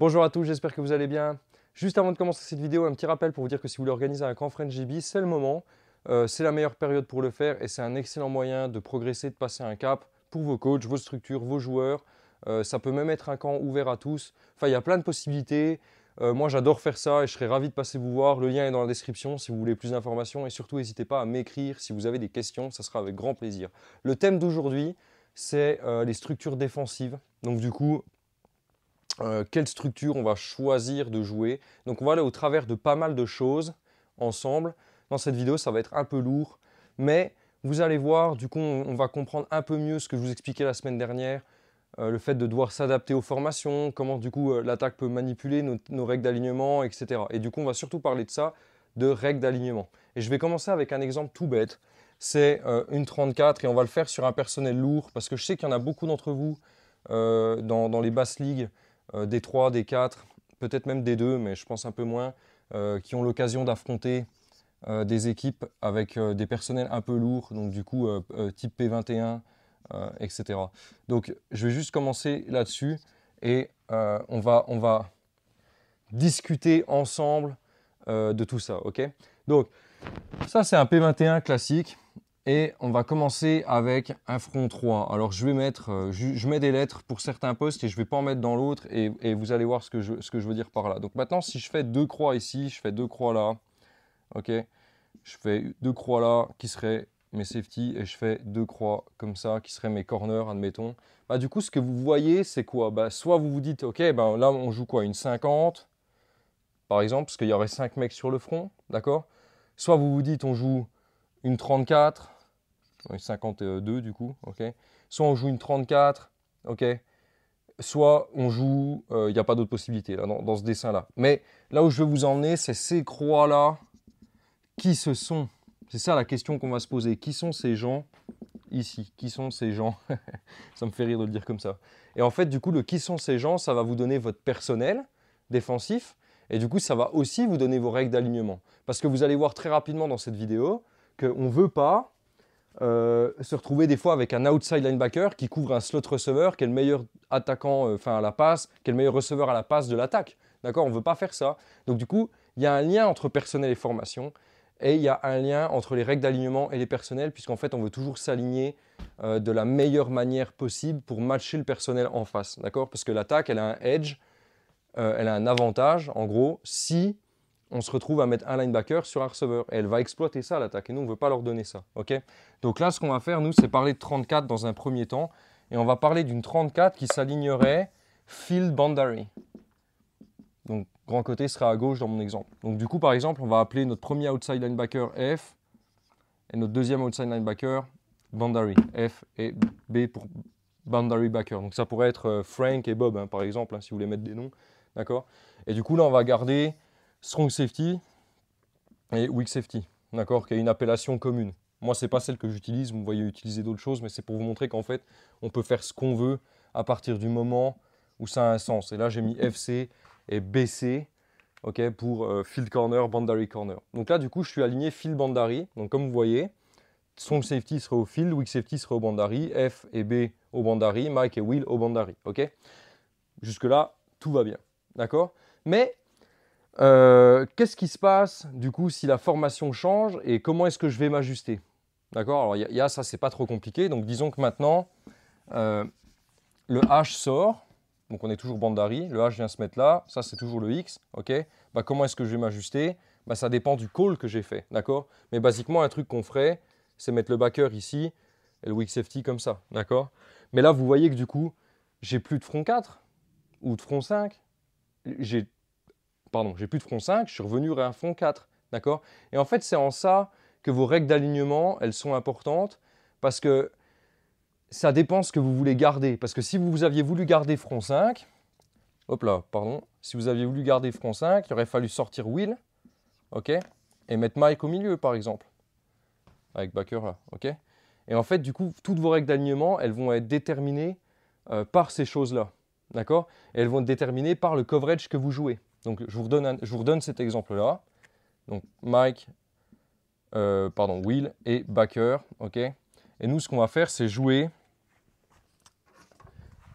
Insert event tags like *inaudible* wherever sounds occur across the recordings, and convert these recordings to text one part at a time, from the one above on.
Bonjour à tous, j'espère que vous allez bien. Juste avant de commencer cette vidéo, un petit rappel pour vous dire que si vous voulez organiser un camp French GB, c'est le moment. Euh, c'est la meilleure période pour le faire et c'est un excellent moyen de progresser, de passer un cap pour vos coachs, vos structures, vos joueurs. Euh, ça peut même être un camp ouvert à tous. Enfin, il y a plein de possibilités. Euh, moi, j'adore faire ça et je serais ravi de passer vous voir. Le lien est dans la description si vous voulez plus d'informations. Et surtout, n'hésitez pas à m'écrire si vous avez des questions, ça sera avec grand plaisir. Le thème d'aujourd'hui, c'est les structures défensives. Donc du coup, euh, quelle structure on va choisir de jouer. Donc on va aller au travers de pas mal de choses ensemble. Dans cette vidéo, ça va être un peu lourd, mais vous allez voir, du coup, on, va comprendre un peu mieux ce que je vous expliquais la semaine dernière, euh, le fait de devoir s'adapter aux formations, comment du coup euh, l'attaque peut manipuler nos, règles d'alignement, etc. Et du coup, on va surtout parler de ça, de règles d'alignement. Et je vais commencer avec un exemple tout bête. C'est une 34 et on va le faire sur un personnel lourd parce que je sais qu'il y en a beaucoup d'entre vous dans, dans, les basses ligues euh, des 3, des 4, peut-être même des 2, mais je pense un peu moins, euh, qui ont l'occasion d'affronter euh, des équipes avec des personnels un peu lourds, donc du coup type P21, etc. Donc je vais juste commencer là-dessus et on, va, on va discuter ensemble de tout ça, ok Donc ça c'est un P21 classique, et on va commencer avec un front 3. Alors je vais mettre, euh, je, mets des lettres pour certains postes et je ne vais pas en mettre dans l'autre et, et, vous allez voir ce que, je, ce que je veux dire par là. Donc maintenant si je fais deux croix ici, je fais deux croix là, ok Je fais deux croix là qui seraient mes safety et je fais deux croix comme ça qui seraient mes corners admettons. Bah du coup ce que vous voyez c'est quoi bah, soit vous vous dites ok bah, là on joue quoi Une 50 par exemple parce qu'il y aurait 5 mecs sur le front, d'accord Soit vous vous dites on joue une 34 52 du coup, ok Soit on joue une 34, ok Soit on joue, il euh, n'y a pas d'autre possibilité là, dans, dans ce dessin-là. Mais là où je veux vous emmener, c'est ces croix-là qui se sont. C'est ça la question qu'on va se poser. Qui sont ces gens ici Qui sont ces gens *laughs* Ça me fait rire de le dire comme ça. Et en fait, du coup, le qui sont ces gens, ça va vous donner votre personnel défensif. Et du coup, ça va aussi vous donner vos règles d'alignement. Parce que vous allez voir très rapidement dans cette vidéo qu'on ne veut pas euh, se retrouver des fois avec un outside linebacker qui couvre un slot receveur, qui est le meilleur attaquant euh, à la passe, quel meilleur receveur à la passe de l'attaque. D'accord On ne veut pas faire ça. Donc du coup, il y a un lien entre personnel et formation, et il y a un lien entre les règles d'alignement et les personnels, puisqu'en fait, on veut toujours s'aligner euh, de la meilleure manière possible pour matcher le personnel en face. D'accord Parce que l'attaque, elle a un edge, elle a un avantage, en gros, si on se retrouve à mettre un linebacker sur un receveur. Et elle va exploiter ça, l'attaque. Et nous, on ne veut pas leur donner ça. ok Donc là, ce qu'on va faire, nous, c'est parler de 34 dans un premier temps. Et on va parler d'une 34 qui s'alignerait field boundary. Donc, grand côté sera à gauche dans mon exemple. Donc, du coup, par exemple, on va appeler notre premier outside linebacker F et notre deuxième outside linebacker boundary. F et B pour boundary backer. Donc, ça pourrait être euh, Frank et Bob, hein, par exemple, hein, si vous voulez mettre des noms. D'accord Et du coup, là, on va garder strong safety et weak safety, d'accord, qui a une appellation commune. Moi, c'est pas celle que j'utilise, vous voyez utiliser d'autres choses, mais c'est pour vous montrer qu'en fait, on peut faire ce qu'on veut à partir du moment où ça a un sens. Et là, j'ai mis FC et BC ok pour euh, field corner, boundary corner. Donc là, du coup, je suis aligné field boundary. Donc comme vous voyez, strong safety serait au field, weak safety serait au boundary, F et B au boundary, Mike et Will au boundary. ok Jusque-là, tout va bien. D'accord Mais euh, qu'est-ce qui se passe du coup si la formation change et comment est-ce que je vais m'ajuster D'accord Alors il y, a ça, c'est pas trop compliqué. Donc disons que maintenant euh, le H sort, donc on est toujours bandari, le H vient se mettre là, ça c'est toujours le X, ok bah, Comment est-ce que je vais m'ajuster bah, Ça dépend du call que j'ai fait, d'accord Mais basiquement un truc qu'on ferait, c'est mettre le backer ici et le weak safety comme ça, d'accord Mais là vous voyez que du coup j'ai plus de front 4 ou de front 5, j'ai pardon, j'ai plus de front 5, je suis revenu à un front 4, d'accord Et en fait, c'est en ça que vos règles d'alignement, elles sont importantes, parce que ça dépend ce que vous voulez garder. Parce que si vous aviez voulu garder front 5, hop là, pardon, si vous aviez voulu garder front 5, il aurait fallu sortir Will, ok Et mettre Mike au milieu, par exemple, avec backer là, ok Et en fait, du coup, toutes vos règles d'alignement, elles vont être déterminées euh, par ces choses-là, d'accord elles vont être déterminées par le coverage que vous jouez. Donc je vous redonne, cet exemple-là. Donc Mike, euh, pardon, Will et Backer, ok Et nous, ce qu'on va faire, c'est jouer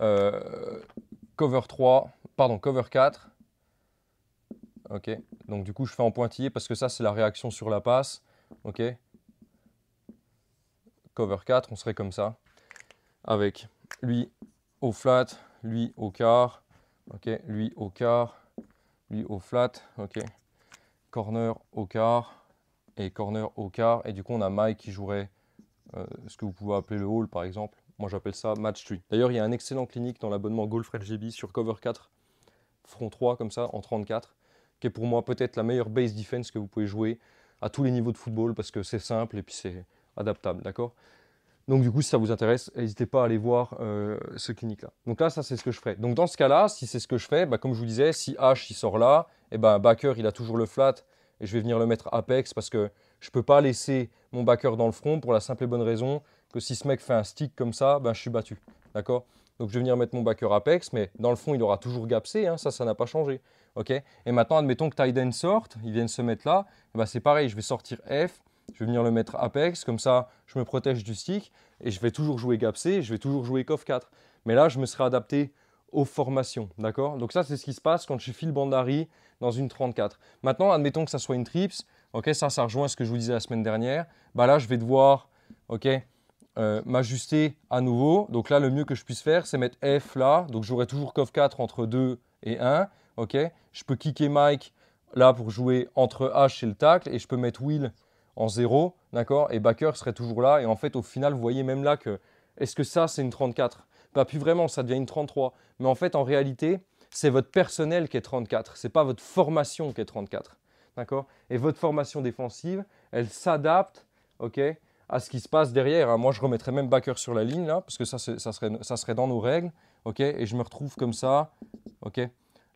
euh, cover 3, pardon, cover 4. Ok, donc du coup, je fais en pointillé parce que ça, c'est la réaction sur la passe. Ok, cover 4, on serait comme ça, avec lui au flat, lui au quart, ok, lui au quart, lui au flat, ok, corner au quart, et corner au quart, et du coup on a Mike qui jouerait euh, ce que vous pouvez appeler le hall par exemple. Moi j'appelle ça match 3. D'ailleurs il y a un excellent clinique dans l'abonnement Golf GB sur cover 4, front 3 comme ça, en 34, qui est pour moi peut-être la meilleure base defense que vous pouvez jouer à tous les niveaux de football parce que c'est simple et puis c'est adaptable, d'accord donc du coup, si ça vous intéresse, n'hésitez pas à aller voir euh, ce clinique-là. Donc là, ça c'est ce que je ferai. Donc dans ce cas-là, si c'est ce que je fais, bah, comme je vous disais, si H il sort là, et eh ben backer il a toujours le flat et je vais venir le mettre apex parce que je ne peux pas laisser mon backer dans le front pour la simple et bonne raison que si ce mec fait un stick comme ça, ben je suis battu, d'accord Donc je vais venir mettre mon backer apex, mais dans le fond il aura toujours gapsé, hein, ça ça n'a pas changé, ok Et maintenant admettons que Tiden sorte, il vienne se mettre là, et eh ben c'est pareil, je vais sortir F je vais venir le mettre apex, comme ça je me protège du stick et je vais toujours jouer gap C, je vais toujours jouer coff 4. Mais là, je me serai adapté aux formations, d'accord Donc ça, c'est ce qui se passe quand je file Bandari dans une 34. Maintenant, admettons que ça soit une trips, ok, ça, ça rejoint ce que je vous disais la semaine dernière. Bah là, je vais devoir, ok, euh, m'ajuster à nouveau. Donc là, le mieux que je puisse faire, c'est mettre F là. Donc j'aurai toujours coff 4 entre 2 et 1, ok Je peux kicker Mike là pour jouer entre H et le tacle et je peux mettre Will en zéro, d'accord Et Backer serait toujours là. Et en fait, au final, vous voyez même là que est-ce que ça, c'est une 34 Pas plus vraiment, ça devient une 33. Mais en fait, en réalité, c'est votre personnel qui est 34. C'est pas votre formation qui est 34. D'accord Et votre formation défensive, elle s'adapte, ok à ce qui se passe derrière. Hein. Moi, je remettrais même backer sur la ligne, là, parce que ça, ça, serait, ça serait dans nos règles. ok et je me retrouve comme ça. ok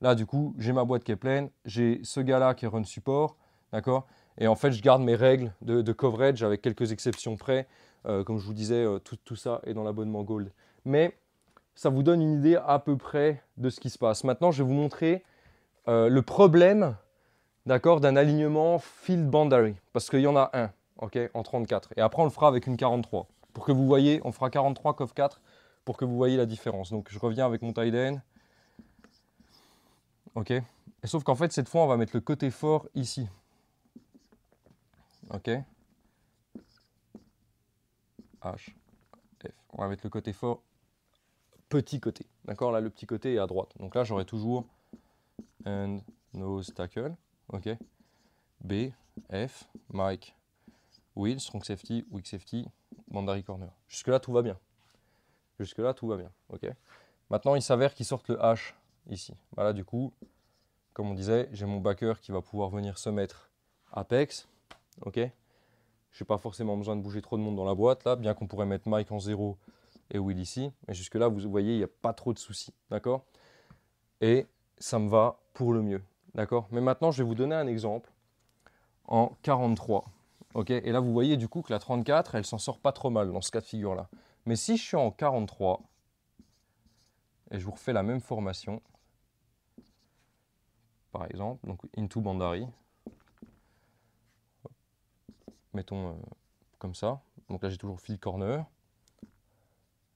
Là, du coup, j'ai ma boîte qui est pleine. J'ai ce gars-là qui est run support. D'accord et en fait, je garde mes règles de, coverage avec quelques exceptions près. Euh, comme je vous disais, euh, tout, ça est dans l'abonnement Gold. Mais ça vous donne une idée à peu près de ce qui se passe. Maintenant, je vais vous montrer euh, le problème d'accord, d'un alignement field boundary. Parce qu'il y en a un ok, en 34. Et après, on le fera avec une 43. Pour que vous voyez, on fera 43 cov 4 pour que vous voyez la différence. Donc, je reviens avec mon Tiden. OK. Et sauf qu'en fait, cette fois, on va mettre le côté fort ici. OK H, F. On va mettre le côté fort, petit côté. D'accord Là, le petit côté est à droite. Donc là, j'aurai toujours and nose tackle. OK B, F, Mike, Will, strong safety, weak safety, Mandari corner. Jusque-là, tout va bien. Jusque-là, tout va bien. OK Maintenant, il s'avère qu'il sorte le H ici. Voilà bah du coup, comme on disait, j'ai mon backer qui va pouvoir venir se mettre apex ok Je n'ai pas forcément besoin de bouger trop de monde dans la boîte, là, bien qu'on pourrait mettre Mike en 0 et Will ici. Mais jusque-là, vous voyez, il n'y a pas trop de soucis, d'accord Et ça me va pour le mieux, d'accord Mais maintenant, je vais vous donner un exemple en 43, Et là, vous voyez du coup que la 34, elle s'en sort pas trop mal dans ce cas de figure-là. Mais si je suis en 43, et je vous refais la même formation, par exemple, donc into Bandari, mettons euh, comme ça. Donc là, j'ai toujours field corner.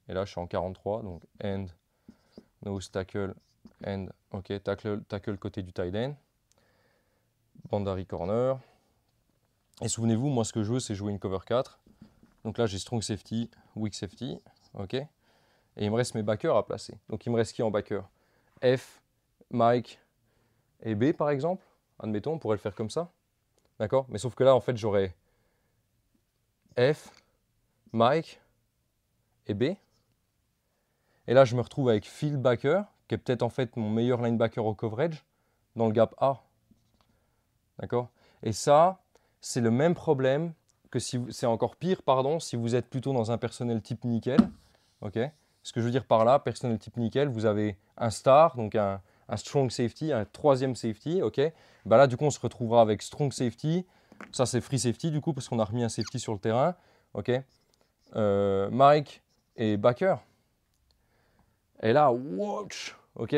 Et là, je suis en 43, donc end, nose tackle, end, ok, tackle, tackle côté du tight end, Bandari corner. Et souvenez-vous, moi, ce que je veux, c'est jouer une cover 4. Donc là, j'ai strong safety, weak safety, ok. Et il me reste mes backers à placer. Donc il me reste qui en backer F, Mike et B, par exemple. Admettons, on pourrait le faire comme ça. D'accord Mais sauf que là, en fait, j'aurais F, Mike et B. Et là, je me retrouve avec Phil Backer, qui est peut-être en fait mon meilleur linebacker au coverage, dans le gap A. D'accord Et ça, c'est le même problème que si c'est encore pire, pardon, si vous êtes plutôt dans un personnel type nickel. Ok Ce que je veux dire par là, personnel type nickel, vous avez un star, donc un, strong safety, un troisième safety. Ok bah là, du coup, on se retrouvera avec strong safety, ça, c'est free safety du coup, parce qu'on a remis un safety sur le terrain. OK euh, Mike et Backer. Et là, watch OK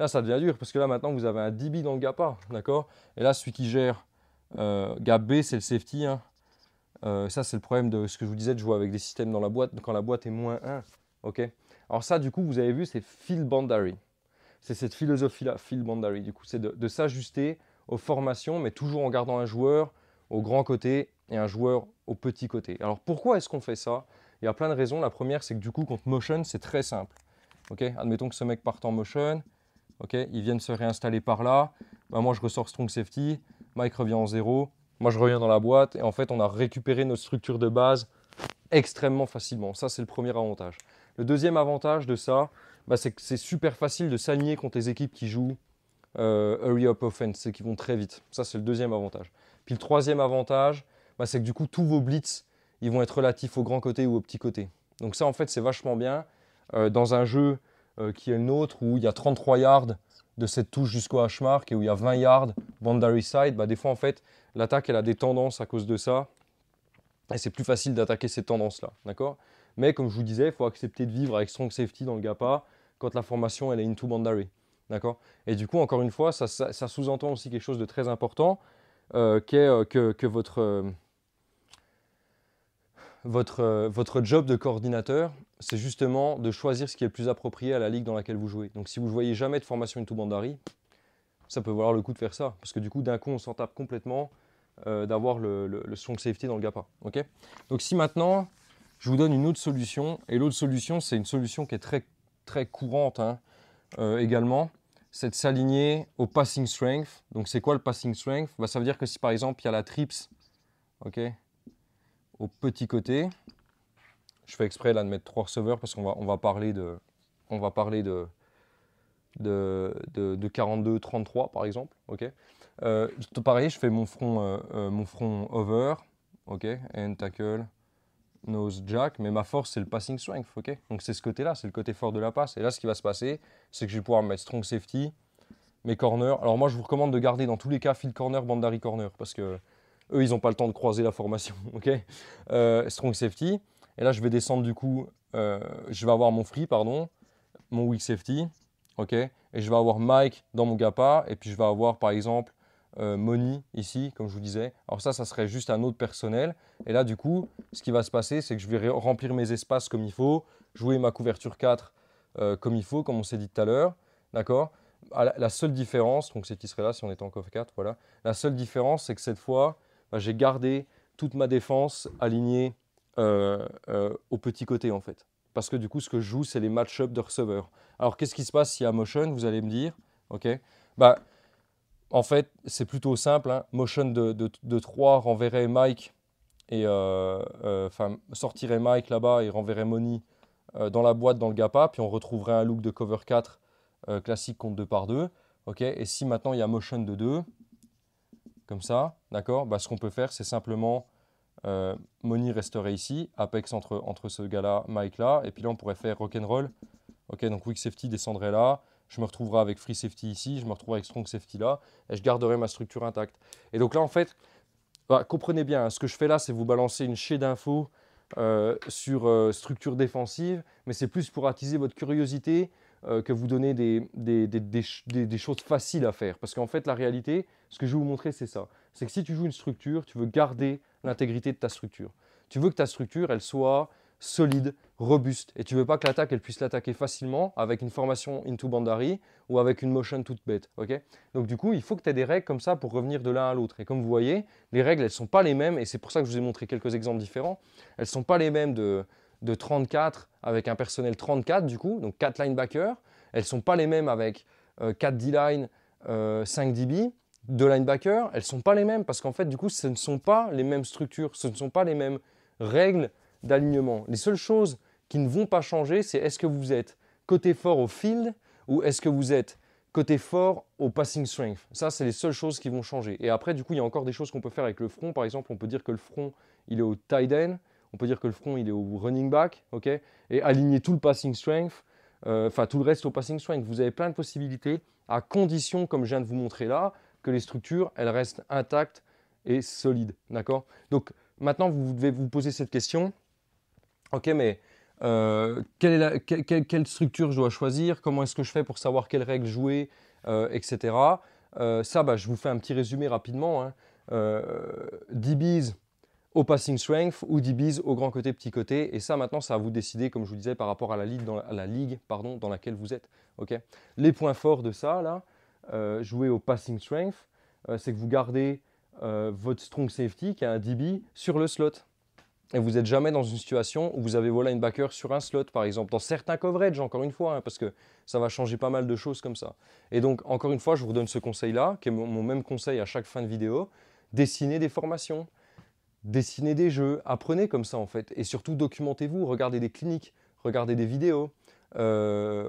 Là, ça devient dur, parce que là, maintenant, vous avez un DB dans le gap A. D'accord Et là, celui qui gère euh, gap B, c'est le safety. Hein. Euh, ça, c'est le problème de ce que je vous disais de jouer avec des systèmes dans la boîte, quand la boîte est moins 1. OK Alors ça, du coup, vous avez vu, c'est Phil Boundary. C'est cette philosophie-là, Phil Boundary. Du coup, c'est de s'ajuster aux formations, mais toujours en gardant un joueur au grand côté et un joueur au petit côté. Alors pourquoi est-ce qu'on fait ça Il y a plein de raisons. La première, c'est que du coup, contre motion, c'est très simple. Ok, Admettons que ce mec part en motion, ok, il vient se réinstaller par là, bah, moi je ressors strong safety, Mike revient en zéro, moi je reviens dans la boîte, et en fait on a récupéré nos structures de base extrêmement facilement. Ça c'est le premier avantage. Le deuxième avantage de ça, bah, c'est que c'est super facile de s'aligner contre les équipes qui jouent euh, hurry up offense, c'est qui vont très vite. Ça c'est le deuxième avantage. Puis le troisième avantage, bah, c'est que du coup, tous vos blitz, ils vont être relatifs au grand côté ou au petit côté. Donc ça, en fait, c'est vachement bien euh, dans un jeu euh, qui est le nôtre, où il y a 33 yards de cette touche jusqu'au hash-mark et où il y a 20 yards boundary side. Bah, des fois, en fait, l'attaque, elle a des tendances à cause de ça. Et c'est plus facile d'attaquer ces tendances-là, d'accord Mais comme je vous disais, il faut accepter de vivre avec strong safety dans le GAPA quand la formation, elle est into boundary, d'accord Et du coup, encore une fois, ça sous-entend aussi quelque chose de très important, euh, euh, que, votre, euh, votre, votre job de coordinateur, c'est justement de choisir ce qui est le plus approprié à la ligue dans laquelle vous jouez. Donc si vous ne voyez jamais de formation Into Bandari, ça peut valoir le coup de faire ça. Parce que du coup, d'un coup, on s'en tape complètement d'avoir le, le, le, safety dans le GAPA. Ok. Donc si maintenant, je vous donne une autre solution, et l'autre solution, c'est une solution qui est très, très courante hein, également, c'est de s'aligner au passing strength. Donc c'est quoi le passing strength bah, Ça veut dire que si par exemple il y a la trips ok, au petit côté, je fais exprès là de mettre trois receveurs parce qu'on va, on va parler de, on va parler de, de, de, 42-33 par exemple. ok. Euh, pareil, je fais mon front, euh, euh, mon front over, ok, and tackle, nose jack, mais ma force c'est le passing strength, ok Donc c'est ce côté-là, c'est le côté fort de la passe. Et là, ce qui va se passer, c'est que je vais pouvoir mettre strong safety, mes corners. Alors moi, je vous recommande de garder dans tous les cas field corner, Bandari corner, parce que eux, ils n'ont pas le temps de croiser la formation, *laughs* ok euh, Strong safety. Et là, je vais descendre du coup, euh, je vais avoir mon free, pardon, mon weak safety, ok Et je vais avoir Mike dans mon gapa, et puis je vais avoir par exemple euh, money ici, comme je vous disais. Alors ça, ça serait juste un autre personnel. Et là, du coup, ce qui va se passer, c'est que je vais remplir mes espaces comme il faut, jouer ma couverture 4 euh, comme il faut, comme on s'est dit tout à l'heure. D'accord ah, la, seule différence, donc c'est qui serait là si on était en coffre 4, voilà. La seule différence, c'est que cette fois, bah, j'ai gardé toute ma défense alignée euh, au petit côté, en fait. Parce que du coup, ce que je joue, c'est les match-up de receveurs. Alors, qu'est-ce qui se passe s'il y a motion Vous allez me dire, ok bah, en fait, c'est plutôt simple. Hein. Motion de, 3 renverrait Mike et euh, euh, sortirait Mike là-bas et renverrait Moni euh, dans la boîte dans le Gapa. Puis on retrouverait un look de cover 4 classique contre 2 par 2. et si maintenant il y a motion de 2, comme ça, d'accord bah, Ce qu'on peut faire, c'est simplement Moni resterait ici, Apex entre, ce gars-là, Mike là. Et puis là, on pourrait faire rock'n'roll. ok donc Quick Safety descendrait là je me retrouverai avec free safety ici, je me retrouverai avec strong safety là, et je garderai ma structure intacte. Et donc là, en fait, bah, comprenez bien, hein, ce que je fais là, c'est vous balancer une chaîne d'infos euh, sur euh, structure défensive, mais c'est plus pour attiser votre curiosité euh, que vous donner des, choses faciles à faire. Parce qu'en fait, la réalité, ce que je vais vous montrer, c'est ça. C'est que si tu joues une structure, tu veux garder l'intégrité de ta structure. Tu veux que ta structure, elle soit solide, robuste. Et tu veux pas que l'attaque, elle puisse l'attaquer facilement avec une formation into Bandari ou avec une motion toute bête. ok Donc du coup, il faut que tu aies des règles comme ça pour revenir de l'un à l'autre. Et comme vous voyez, les règles, elles sont pas les mêmes, et c'est pour ça que je vous ai montré quelques exemples différents. Elles sont pas les mêmes de, 34 avec un personnel 34 du coup, donc 4 linebackers. Elles sont pas les mêmes avec 4 euh, D-line, 5 DB de linebackers. elles sont pas les mêmes parce qu'en fait, du coup, ce ne sont pas les mêmes structures, ce ne sont pas les mêmes règles d'alignement. Les seules choses qui ne vont pas changer, c'est est-ce que vous êtes côté fort au field ou est-ce que vous êtes côté fort au passing strength. Ça, c'est les seules choses qui vont changer. Et après, du coup, il y a encore des choses qu'on peut faire avec le front. Par exemple, on peut dire que le front, il est au tight end. On peut dire que le front, il est au running back. ok et aligner tout le passing strength, euh, enfin tout le reste au passing strength. Vous avez plein de possibilités à condition, comme je viens de vous montrer là, que les structures, elles restent intactes et solides. D'accord Donc, maintenant, vous devez vous poser cette question ok, mais euh, quelle, est structure je dois choisir, comment est-ce que je fais pour savoir quelles règles jouer, euh, etc. Euh, ça, bah, je vous fais un petit résumé rapidement. Hein. DBs au passing strength ou DBs au grand côté, petit côté. Et ça, maintenant, ça va vous décider, comme je vous disais, par rapport à la ligue dans, la, ligue, pardon, dans laquelle vous êtes. Les points forts de ça, là, jouer au passing strength, c'est que vous gardez votre strong safety, qui est un DB, sur le slot et vous n'êtes jamais dans une situation où vous avez voilà une backer sur un slot par exemple, dans certains coverage, encore une fois, hein, parce que ça va changer pas mal de choses comme ça. Et donc encore une fois, je vous donne ce conseil-là, qui est mon même conseil à chaque fin de vidéo, dessinez des formations, dessinez des jeux, apprenez comme ça en fait, et surtout documentez-vous, regardez des cliniques, regardez des vidéos, Regardez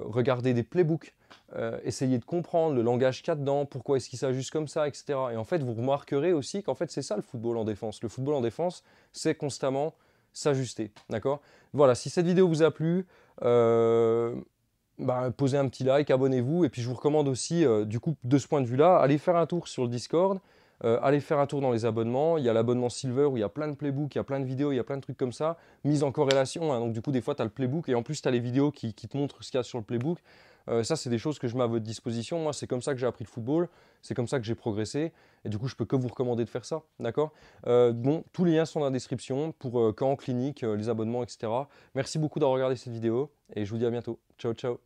euh, regarder des playbooks, euh, essayez de comprendre le langage qu'il y a dedans, pourquoi est-ce qu'il s'ajuste comme ça, etc. Et en fait, vous remarquerez aussi qu'en fait, c'est ça le football en défense. Le football en défense, c'est constamment s'ajuster, d'accord Voilà, si cette vidéo vous a plu, euh, bah, posez un petit like, abonnez-vous, et puis je vous recommande aussi, du coup, de ce point de vue-là, allez faire un tour sur le Discord, euh, allez faire un tour dans les abonnements. Il y a l'abonnement Silver où il y a plein de playbooks, il y a plein de vidéos, il y a plein de trucs comme ça, Mise en corrélation. Hein. Donc, du coup, des fois, tu as le playbook et en plus, tu as les vidéos qui, te montrent ce qu'il y a sur le playbook. Euh, ça, c'est des choses que je mets à votre disposition. Moi, c'est comme ça que j'ai appris le football, c'est comme ça que j'ai progressé. Et du coup, je peux que vous recommander de faire ça. D'accord euh, Bon, tous les liens sont dans la description pour quand en clinique, les abonnements, etc. Merci beaucoup d'avoir regardé cette vidéo et je vous dis à bientôt. Ciao, ciao